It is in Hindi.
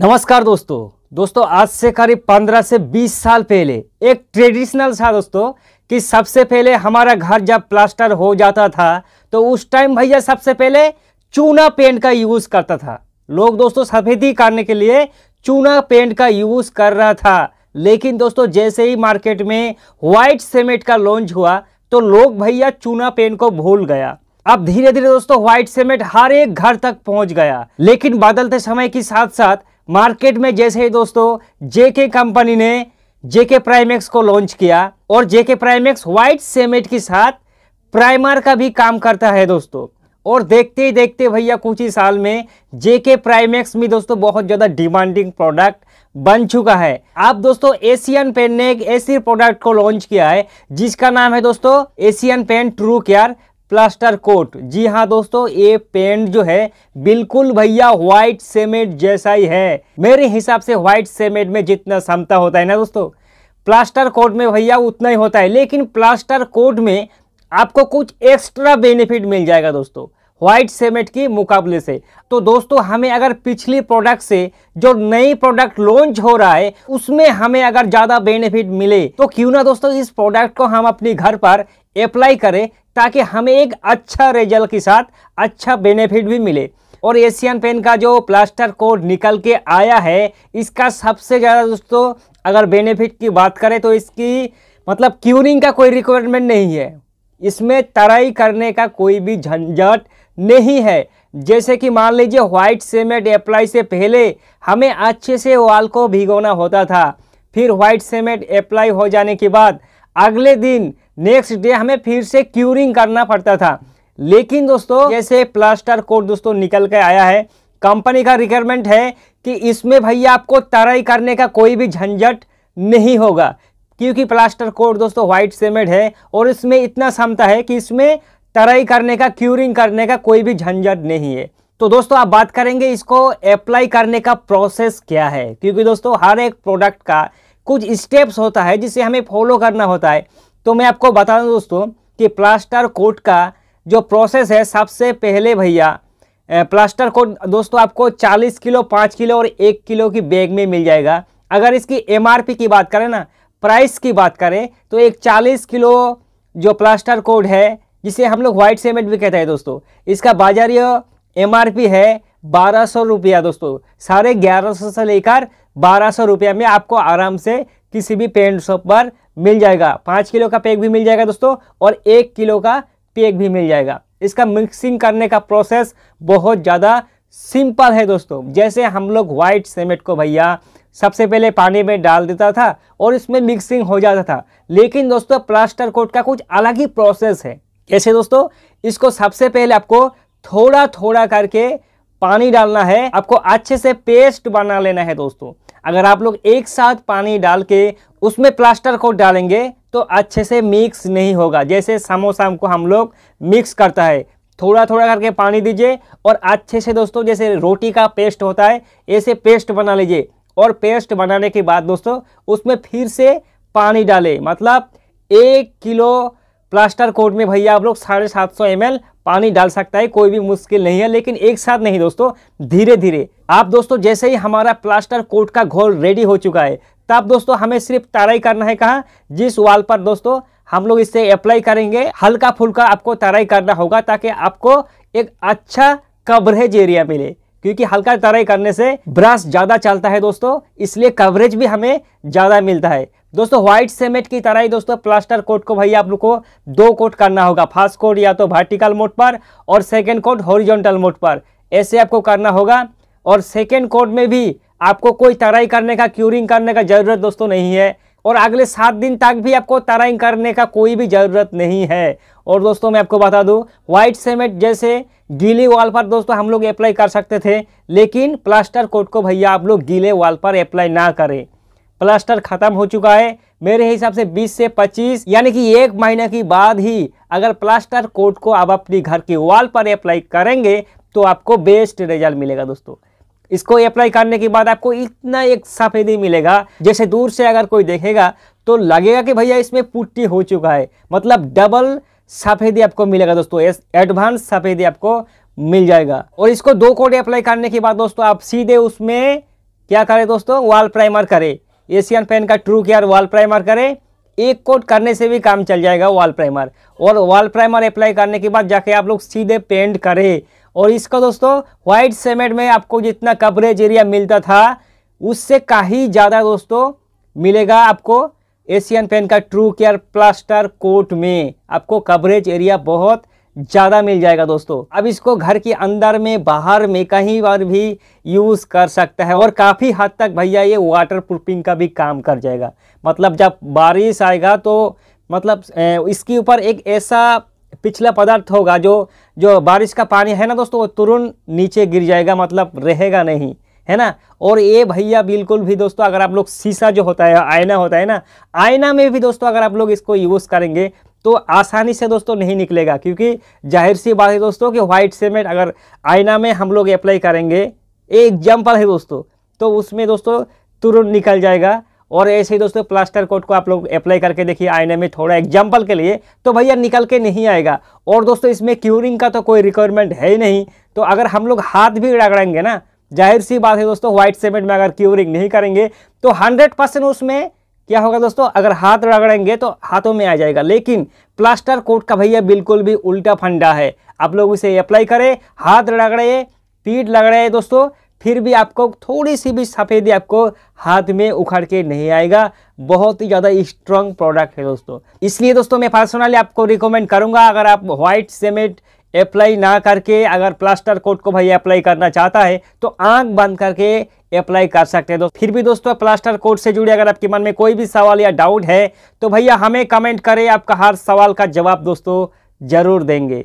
नमस्कार दोस्तों दोस्तों आज से करीब 15 से 20 साल पहले एक ट्रेडिशनल था दोस्तों कि सबसे पहले हमारा घर जब प्लास्टर हो जाता था तो उस टाइम भैया सबसे पहले चूना पेंट का यूज़ करता था लोग दोस्तों सफेदी करने के लिए चूना पेंट का यूज़ कर रहा था लेकिन दोस्तों जैसे ही मार्केट में व्हाइट सीमेंट का लॉन्च हुआ तो लोग भैया चूना पेंट को भूल गया अब धीरे धीरे दोस्तों व्हाइट सीमेंट हर एक घर तक पहुंच गया लेकिन बदलते समय के साथ साथ मार्केट में जैसे ही दोस्तों जेके कंपनी ने जेके प्राइमेक्स को लॉन्च किया और जेके प्राइमेक्स व्हाइट सीमेंट के साथ प्राइमर का भी काम करता है दोस्तों और देखते ही देखते भैया कुछ ही साल में जेके प्राइमेक्स में दोस्तों बहुत ज़्यादा डिमांडिंग प्रोडक्ट बन चुका है आप दोस्तों एशियन पेंट ने एक ऐसी प्रोडक्ट को लॉन्च किया है जिसका नाम है दोस्तों Asian paint true care plaster coat जी हाँ दोस्तों ये पेंट जो है बिल्कुल भैया व्हाइट सीमेंट जैसा ही है मेरे हिसाब से व्हाइट सीमेंट में जितना क्षमता होता है ना दोस्तों प्लास्टर कोट में भैया उतना ही होता है लेकिन प्लास्टर कोट में आपको कुछ एक्स्ट्रा बेनिफिट मिल जाएगा दोस्तों व्हाइट सीमेंट के मुकाबले से तो दोस्तों हमें अगर पिछली प्रोडक्ट से जो नई प्रोडक्ट लॉन्च हो रहा है उसमें हमें अगर ज़्यादा बेनिफिट मिले तो क्यों ना दोस्तों इस प्रोडक्ट को हम अपने घर पर अप्लाई करें ताकि हमें एक अच्छा रिजल्ट के साथ अच्छा बेनिफिट भी मिले और एशियन पेन का जो प्लास्टर कोड निकल के आया है इसका सबसे ज़्यादा दोस्तों अगर बेनिफिट की बात करें तो इसकी मतलब क्यूरिंग का कोई रिक्वायरमेंट नहीं है इसमें तराई करने का कोई भी झंझट नहीं है जैसे कि मान लीजिए व्हाइट सीमेंट अप्लाई से पहले हमें अच्छे से वाल को भिगोना होता था फिर व्हाइट सीमेंट अप्लाई हो जाने के बाद अगले दिन नेक्स्ट डे हमें फिर से क्यूरिंग करना पड़ता था लेकिन दोस्तों जैसे प्लास्टर कोट दोस्तों निकल के आया है कंपनी का रिक्वायरमेंट है कि इसमें भैया आपको तराई करने का कोई भी झंझट नहीं होगा क्योंकि प्लास्टर कोट दोस्तों व्हाइट सीमेंट है और इसमें इतना क्षमता है कि इसमें तराई करने का क्यूरिंग करने का कोई भी झंझट नहीं है तो दोस्तों आप बात करेंगे इसको अप्लाई करने का प्रोसेस क्या है क्योंकि दोस्तों हर एक प्रोडक्ट का कुछ स्टेप्स होता है जिसे हमें फॉलो करना होता है तो मैं आपको बता दूँ दोस्तों कि प्लास्टर कोट का जो प्रोसेस है सबसे पहले भैया प्लास्टर कोट दोस्तों आपको 40 किलो 5 किलो और 1 किलो की बैग में मिल जाएगा अगर इसकी एमआरपी की बात करें ना प्राइस की बात करें तो एक 40 किलो जो प्लास्टर कोट है जिसे हम लोग व्हाइट सीमेंट भी कहते हैं दोस्तों इसका बाजारिय एम है बारह सौ रुपया दोस्तों साढ़े ग्यारह सौ से लेकर बारह सौ रुपये में आपको आराम से किसी भी पेंट शॉप पर मिल जाएगा पाँच किलो का पैक भी मिल जाएगा दोस्तों और एक किलो का पैक भी मिल जाएगा इसका मिक्सिंग करने का प्रोसेस बहुत ज़्यादा सिंपल है दोस्तों जैसे हम लोग व्हाइट सीमेंट को भैया सबसे पहले पानी में डाल देता था और इसमें मिक्सिंग हो जाता था लेकिन दोस्तों प्लास्टर कोट का कुछ अलग ही प्रोसेस है कैसे दोस्तों इसको सबसे पहले आपको थोड़ा थोड़ा करके पानी डालना है आपको अच्छे से पेस्ट बना लेना है दोस्तों अगर आप लोग एक साथ पानी डाल के उसमें प्लास्टर को डालेंगे तो अच्छे से मिक्स नहीं होगा जैसे समोसा को हम लोग मिक्स करता है थोड़ा थोड़ा करके पानी दीजिए और अच्छे से दोस्तों जैसे रोटी का पेस्ट होता है ऐसे पेस्ट बना लीजिए और पेस्ट बनाने के बाद दोस्तों उसमें फिर से पानी डालें मतलब एक किलो प्लास्टर कोट में भैया आप लोग साढ़े सात सौ एम पानी डाल सकता है कोई भी मुश्किल नहीं है लेकिन एक साथ नहीं दोस्तों धीरे धीरे आप दोस्तों जैसे ही हमारा प्लास्टर कोट का घोल रेडी हो चुका है तब दोस्तों हमें सिर्फ तराई करना है कहा जिस वाल पर दोस्तों हम लोग इसे अप्लाई करेंगे हल्का फुल्का आपको तराई करना होगा ताकि आपको एक अच्छा कवरेज एरिया मिले क्योंकि हल्का तराई करने से ब्रश ज़्यादा चलता है दोस्तों इसलिए कवरेज भी हमें ज़्यादा मिलता है दोस्तों व्हाइट सीमेंट की तरह ही दोस्तों प्लास्टर कोट को भाई आप लोग को दो कोट करना होगा फर्स्ट कोट या तो वर्टिकल मोड पर और सेकेंड कोट हॉरिजॉन्टल मोड पर ऐसे आपको करना होगा और सेकेंड कोट में भी आपको कोई तराई करने का क्यूरिंग करने का ज़रूरत दोस्तों नहीं है और अगले सात दिन तक भी आपको तराई करने का कोई भी ज़रूरत नहीं है और दोस्तों मैं आपको बता दूँ व्हाइट सीमेंट जैसे गीले वाल पर दोस्तों हम लोग अप्लाई कर सकते थे लेकिन प्लास्टर कोट को भैया आप लोग गीले वाल पर अप्लाई ना करें प्लास्टर ख़त्म हो चुका है मेरे हिसाब से 20 से 25 यानी कि एक महीने की बाद ही अगर प्लास्टर कोट को आप अपनी घर की वॉल पर अप्लाई करेंगे तो आपको बेस्ट रिजल्ट मिलेगा दोस्तों इसको अप्लाई करने के बाद आपको इतना एक सफ़ेदी मिलेगा जैसे दूर से अगर कोई देखेगा तो लगेगा कि भैया इसमें पुट्टी हो चुका है मतलब डबल सफ़ेदी आपको मिलेगा दोस्तों एडवांस सफ़ेदी आपको मिल जाएगा और इसको दो कोड अप्लाई करने के बाद दोस्तों आप सीधे उसमें क्या करें दोस्तों वॉल प्राइमर करें एशियन पेन का ट्रू केयर वॉल प्राइमर करें एक कोट करने से भी काम चल जाएगा वॉल प्राइमर और वॉल प्राइमर अप्लाई करने के बाद जाके आप लोग सीधे पेंट करें और इसको दोस्तों व्हाइट सीमेंट में आपको जितना कवरेज एरिया मिलता था उससे कहीं ज़्यादा दोस्तों मिलेगा आपको एशियन पेन का ट्रू केयर प्लास्टर कोट में आपको कवरेज एरिया बहुत ज़्यादा मिल जाएगा दोस्तों अब इसको घर के अंदर में बाहर में कहीं पर भी यूज़ कर सकता है और काफ़ी हद तक भैया ये वाटर प्रूफिंग का भी काम कर जाएगा मतलब जब बारिश आएगा तो मतलब इसके ऊपर एक ऐसा पिछला पदार्थ होगा जो जो बारिश का पानी है ना दोस्तों वो तुरंत नीचे गिर जाएगा मतलब रहेगा नहीं है ना और ये भैया बिल्कुल भी दोस्तों अगर आप लोग शीशा जो होता है आयना होता है ना आयना में भी दोस्तों अगर आप लोग इसको यूज़ करेंगे तो आसानी से दोस्तों नहीं निकलेगा क्योंकि जाहिर सी बात है दोस्तों कि व्हाइट सीमेंट अगर आयना में हम लोग अप्लाई करेंगे एक एग्जाम्पल है दोस्तों तो उसमें दोस्तों तुरंत निकल जाएगा और ऐसे ही दोस्तों प्लास्टर कोट को आप लोग अप्लाई करके देखिए आईने में थोड़ा एग्जाम्पल के लिए तो भैया निकल के नहीं आएगा और दोस्तों इसमें क्यूरिंग का तो कोई रिक्वायरमेंट है ही नहीं तो अगर हम लोग हाथ भी रगड़ेंगे ना जाहिर सी बात है दोस्तों व्हाइट सीमेंट में अगर क्यूरिंग नहीं करेंगे तो हंड्रेड परसेंट उसमें क्या होगा दोस्तों अगर हाथ रगड़ेंगे तो हाथों में आ जाएगा लेकिन प्लास्टर कोट का भैया बिल्कुल भी उल्टा फंडा है आप लोग इसे अप्लाई करें हाथ रगड़े पीठ रगड़े दोस्तों फिर भी आपको थोड़ी सी भी सफ़ेदी आपको हाथ में उखाड़ के नहीं आएगा बहुत ही ज़्यादा स्ट्रांग प्रोडक्ट है दोस्तों इसलिए दोस्तों मैं पर्सनली आपको रिकमेंड करूँगा अगर आप व्हाइट सीमेंट अप्लाई ना करके अगर प्लास्टर कोट को भाई अप्लाई करना चाहता है तो आंख बंद करके अप्लाई कर सकते हैं दोस्तों फिर भी दोस्तों प्लास्टर कोट से जुड़े अगर आपके मन में कोई भी सवाल या डाउट है तो भैया हमें कमेंट करें आपका हर सवाल का जवाब दोस्तों ज़रूर देंगे